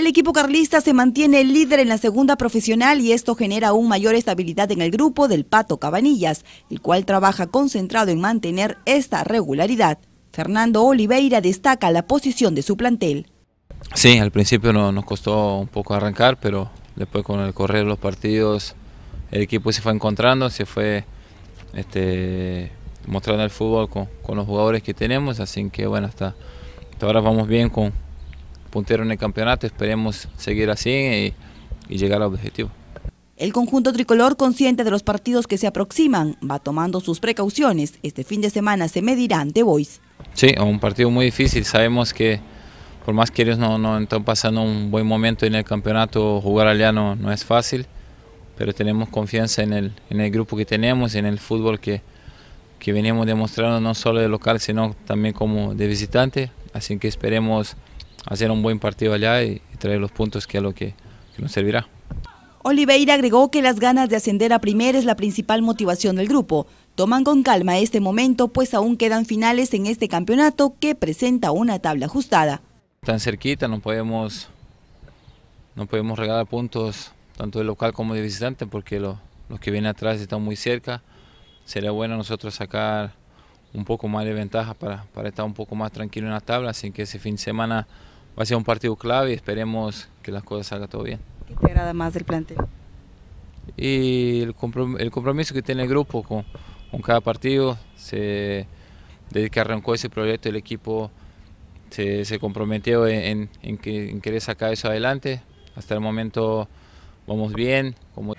El equipo carlista se mantiene líder en la segunda profesional y esto genera aún mayor estabilidad en el grupo del Pato Cabanillas, el cual trabaja concentrado en mantener esta regularidad. Fernando Oliveira destaca la posición de su plantel. Sí, al principio nos costó un poco arrancar, pero después con el correr los partidos el equipo se fue encontrando, se fue este, mostrando el fútbol con, los jugadores que tenemos, así que bueno, hasta ahora vamos bien con, puntero en el campeonato, esperemos seguir así y, llegar al objetivo. El conjunto tricolor, consciente de los partidos que se aproximan, va tomando sus precauciones. Este fin de semana se medirá ante Boys. Sí, un partido muy difícil. Sabemos que por más que ellos no, no están pasando un buen momento en el campeonato, jugar allá no, es fácil, pero tenemos confianza en el, en el grupo que tenemos, en el fútbol que, que venimos demostrando no solo de local, sino también como de visitante. Así que esperemos hacer un buen partido allá y, traer los puntos que a lo que, nos servirá. Oliveira agregó que las ganas de ascender a primera es la principal motivación del grupo. Toman con calma este momento, pues aún quedan finales en este campeonato que presenta una tabla ajustada. Tan cerquita, no podemos, no podemos regalar puntos tanto de local como de visitante, porque los que vienen atrás están muy cerca. Sería bueno nosotros sacar un poco más de ventaja para, para estar un poco más tranquilo en la tabla, así que ese fin de semana va a ser un partido clave y esperemos que las cosas salgan todo bien. ¿Qué te agrada más del plantel? Y el, compromiso que tiene el grupo con, cada partido, desde que arrancó ese proyecto el equipo se, comprometió en, querer sacar eso adelante. Hasta el momento vamos bien. Como...